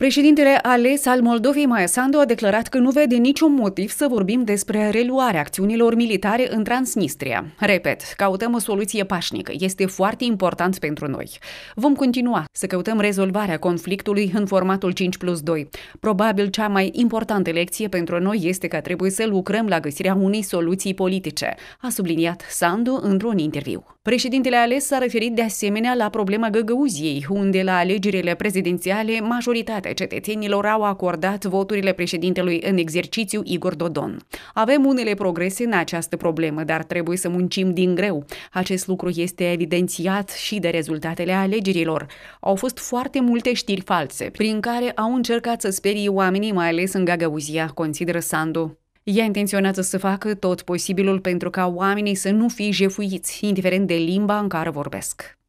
Președintele ales al Moldovei, Maia Sandu, a declarat că nu vede niciun motiv să vorbim despre reluarea acțiunilor militare în Transnistria. Repet, căutăm o soluție pașnică. Este foarte important pentru noi. Vom continua să căutăm rezolvarea conflictului în formatul 5 plus 2. Probabil cea mai importantă lecție pentru noi este că trebuie să lucrăm la găsirea unei soluții politice, a subliniat Sandu într-un interviu. Președintele ales s-a referit de asemenea la problema Găgăuziei, unde la alegerile prezidențiale majoritatea cetățenilor au acordat voturile președintelui în exercițiu Igor Dodon. Avem unele progrese în această problemă, dar trebuie să muncim din greu. Acest lucru este evidențiat și de rezultatele alegerilor. Au fost foarte multe știri false, prin care au încercat să sperie oamenii, mai ales în Gagauzia, consideră Sandu. Ea intenționează să facă tot posibilul pentru ca oamenii să nu fie jefuiți, indiferent de limba în care vorbesc.